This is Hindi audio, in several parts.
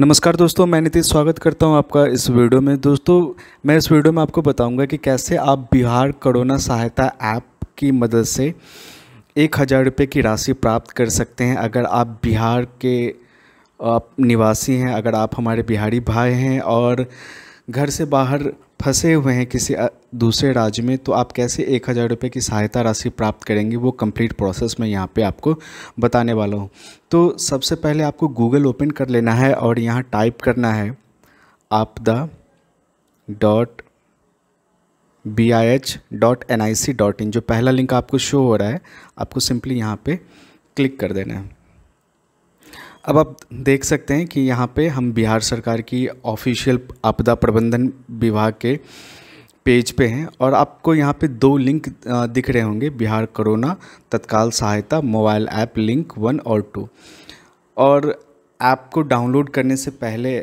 नमस्कार दोस्तों मैं नीतीश स्वागत करता हूं आपका इस वीडियो में दोस्तों मैं इस वीडियो में आपको बताऊंगा कि कैसे आप बिहार करोना सहायता ऐप की मदद से एक हज़ार रुपये की राशि प्राप्त कर सकते हैं अगर आप बिहार के आप निवासी हैं अगर आप हमारे बिहारी भाई हैं और घर से बाहर फंसे हुए हैं किसी दूसरे राज्य में तो आप कैसे एक हज़ार रुपये की सहायता राशि प्राप्त करेंगे वो कंप्लीट प्रोसेस मैं यहाँ पे आपको बताने वाला हूँ तो सबसे पहले आपको गूगल ओपन कर लेना है और यहाँ टाइप करना है आपदा dot B I H dot N I C dot in जो पहला लिंक आपको शो हो रहा है आपको सिंपली यहाँ पे क्लिक कर देना है अब आप देख सकते हैं कि यहाँ पे हम बिहार सरकार की ऑफिशियल आपदा प्रबंधन विभाग के पेज पे हैं और आपको यहाँ पे दो लिंक दिख रहे होंगे बिहार कोरोना तत्काल सहायता मोबाइल ऐप लिंक वन और टू और ऐप को डाउनलोड करने से पहले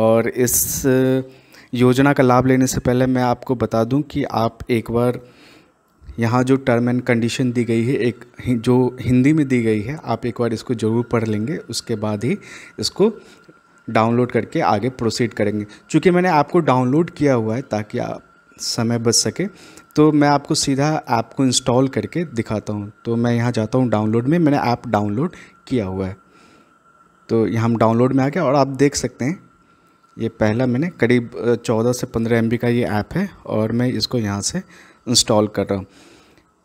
और इस योजना का लाभ लेने से पहले मैं आपको बता दूं कि आप एक बार यहाँ जो टर्म एंड कंडीशन दी गई है एक जो हिंदी में दी गई है आप एक बार इसको ज़रूर पढ़ लेंगे उसके बाद ही इसको डाउनलोड करके आगे प्रोसीड करेंगे चूँकि मैंने आपको डाउनलोड किया हुआ है ताकि आप समय बच सके तो मैं आपको सीधा ऐप को इंस्टॉल करके दिखाता हूँ तो मैं यहाँ जाता हूँ डाउनलोड में मैंने ऐप डाउनलोड किया हुआ है तो यहाँ हम डाउनलोड में आ गया और आप देख सकते हैं ये पहला मैंने करीब 14 से 15 एम का ये ऐप है और मैं इसको यहाँ से इंस्टॉल कर रहा हूँ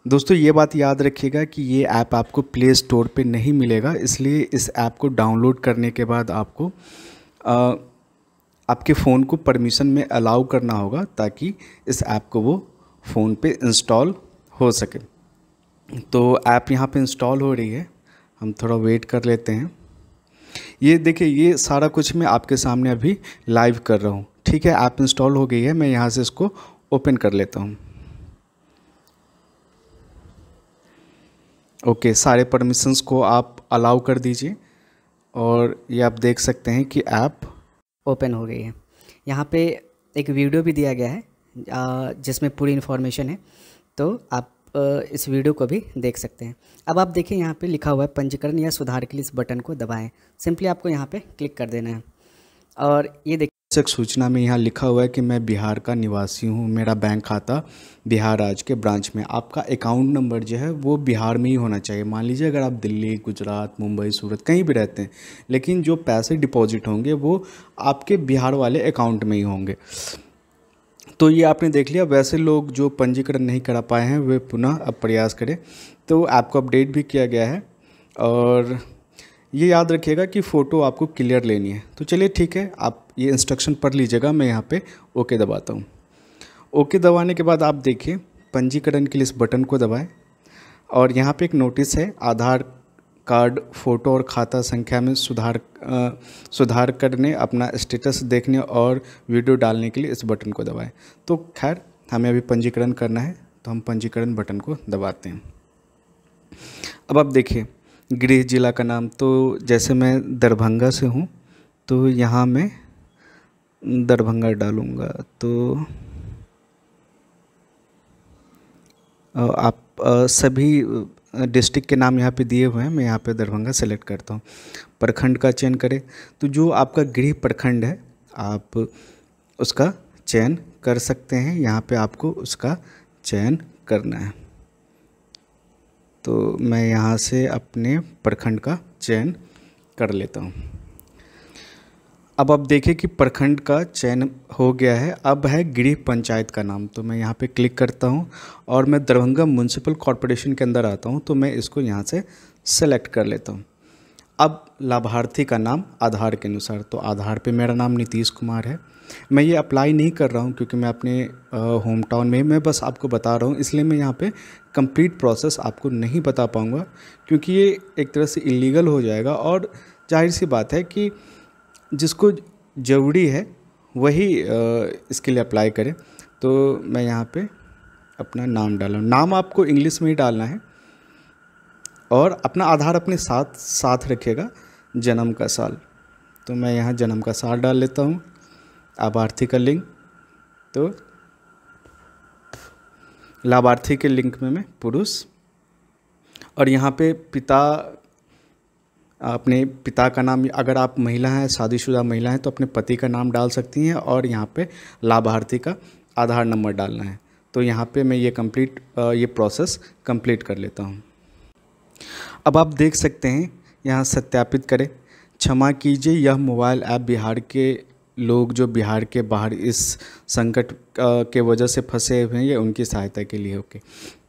दोस्तों ये बात याद रखिएगा कि ये ऐप आप आपको प्ले स्टोर पे नहीं मिलेगा इसलिए इस ऐप को डाउनलोड करने के बाद आपको आ, आपके फ़ोन को परमिशन में अलाउ करना होगा ताकि इस ऐप को वो फ़ोन पे इंस्टॉल हो सके तो ऐप यहाँ पे इंस्टॉल हो रही है हम थोड़ा वेट कर लेते हैं ये देखिए ये सारा कुछ मैं आपके सामने अभी लाइव कर रहा हूँ ठीक है ऐप इंस्टॉल हो गई है मैं यहाँ से इसको ओपन कर लेता हूँ ओके सारे परमिशंस को आप अलाउ कर दीजिए और ये आप देख सकते हैं कि ऐप ओपन हो गई है यहाँ पे एक वीडियो भी दिया गया है जिसमें पूरी इन्फॉर्मेशन है तो आप इस वीडियो को भी देख सकते हैं अब आप देखिए यहाँ पे लिखा हुआ है पंजीकरण या सुधार के लिए इस बटन को दबाएं सिंपली आपको यहाँ पे क्लिक कर देना है और ये देखिए आवश्यक सूचना में यहाँ लिखा हुआ है कि मैं बिहार का निवासी हूँ मेरा बैंक खाता बिहार राज्य के ब्रांच में आपका अकाउंट नंबर जो है वो बिहार में ही होना चाहिए मान लीजिए अगर आप दिल्ली गुजरात मुंबई सूरत कहीं भी रहते हैं लेकिन जो पैसे डिपॉजिट होंगे वो आपके बिहार वाले अकाउंट में ही होंगे तो ये आपने देख लिया वैसे लोग जो पंजीकरण नहीं करा पाए हैं वे पुनः अब प्रयास करें तो आपको अपडेट भी किया गया है और ये याद रखिएगा कि फ़ोटो आपको क्लियर लेनी है तो चलिए ठीक है आप ये इंस्ट्रक्शन पढ़ लीजिएगा मैं यहाँ पे ओके दबाता हूँ ओके दबाने के बाद आप देखिए पंजीकरण के लिए इस बटन को दबाएं और यहाँ पे एक नोटिस है आधार कार्ड फ़ोटो और खाता संख्या में सुधार आ, सुधार करने अपना स्टेटस देखने और वीडियो डालने के लिए इस बटन को दबाएँ तो खैर हमें अभी पंजीकरण करना है तो हम पंजीकरण बटन को दबाते हैं अब आप देखिए गृह जिला का नाम तो जैसे मैं दरभंगा से हूँ तो यहाँ मैं दरभंगा डालूँगा तो आप सभी डिस्ट्रिक्ट के नाम यहाँ पे दिए हुए हैं मैं यहाँ पे दरभंगा सेलेक्ट करता हूँ प्रखंड का चयन करें तो जो आपका गृह प्रखंड है आप उसका चयन कर सकते हैं यहाँ पे आपको उसका चयन करना है तो मैं यहाँ से अपने प्रखंड का चयन कर लेता हूँ अब आप देखें कि प्रखंड का चयन हो गया है अब है गृह पंचायत का नाम तो मैं यहाँ पे क्लिक करता हूँ और मैं दरभंगा म्यूनसिपल कॉरपोरेशन के अंदर आता हूँ तो मैं इसको यहाँ से सेलेक्ट कर लेता हूँ अब लाभार्थी का नाम आधार के अनुसार तो आधार पे मेरा नाम नीतीश कुमार है मैं ये अप्लाई नहीं कर रहा हूँ क्योंकि मैं अपने होम टाउन में मैं बस आपको बता रहा हूँ इसलिए मैं यहाँ पे कंप्लीट प्रोसेस आपको नहीं बता पाऊँगा क्योंकि ये एक तरह से इलीगल हो जाएगा और जाहिर सी बात है कि जिसको ज़रूरी है वही इसके लिए अप्लाई करें तो मैं यहाँ पर अपना नाम डाला नाम आपको इंग्लिश में ही डालना है और अपना आधार अपने साथ साथ रखिएगा जन्म का साल तो मैं यहाँ जन्म का साल डाल लेता हूँ आभार्थी का लिंक तो लाभार्थी के लिंक में मैं पुरुष और यहाँ पे पिता अपने पिता का नाम अगर आप महिला हैं शादीशुदा महिला हैं तो अपने पति का नाम डाल सकती हैं और यहाँ पे लाभार्थी का आधार नंबर डालना है तो यहाँ पे मैं ये कंप्लीट ये प्रोसेस कंप्लीट कर लेता हूँ अब आप देख सकते हैं यहाँ सत्यापित करें क्षमा कीजिए यह मोबाइल ऐप बिहार के लोग जो बिहार के बाहर इस संकट के वजह से फंसे हुए हैं या उनकी सहायता के लिए ओके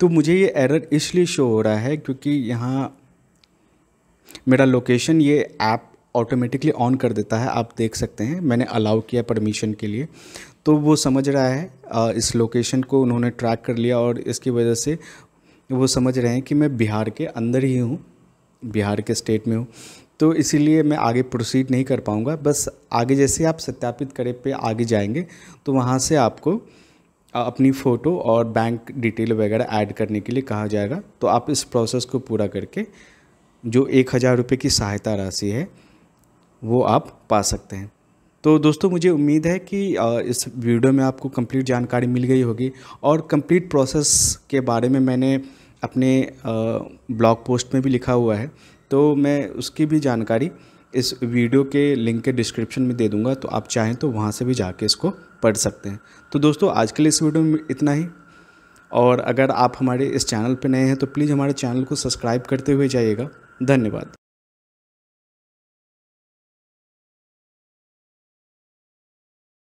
तो मुझे ये एरर इसलिए शो हो रहा है क्योंकि यहाँ मेरा लोकेशन ये ऐप ऑटोमेटिकली ऑन कर देता है आप देख सकते हैं मैंने अलाउ किया परमिशन के लिए तो वो समझ रहा है इस लोकेशन को उन्होंने ट्रैक कर लिया और इसकी वजह से वो समझ रहे हैं कि मैं बिहार के अंदर ही हूँ बिहार के स्टेट में हूँ तो इसीलिए मैं आगे प्रोसीड नहीं कर पाऊँगा बस आगे जैसे आप सत्यापित करे पे आगे जाएंगे तो वहाँ से आपको अपनी फ़ोटो और बैंक डिटेल वगैरह ऐड करने के लिए कहा जाएगा तो आप इस प्रोसेस को पूरा करके जो एक हज़ार रुपये की सहायता राशि है वो आप पा सकते हैं तो दोस्तों मुझे उम्मीद है कि इस वीडियो में आपको कंप्लीट जानकारी मिल गई होगी और कंप्लीट प्रोसेस के बारे में मैंने अपने ब्लॉग पोस्ट में भी लिखा हुआ है तो मैं उसकी भी जानकारी इस वीडियो के लिंक के डिस्क्रिप्शन में दे दूंगा तो आप चाहें तो वहाँ से भी जाके इसको पढ़ सकते हैं तो दोस्तों आज के लिए इस वीडियो में इतना ही और अगर आप हमारे इस चैनल पर नए हैं तो प्लीज़ हमारे चैनल को सब्सक्राइब करते हुए जाइएगा धन्यवाद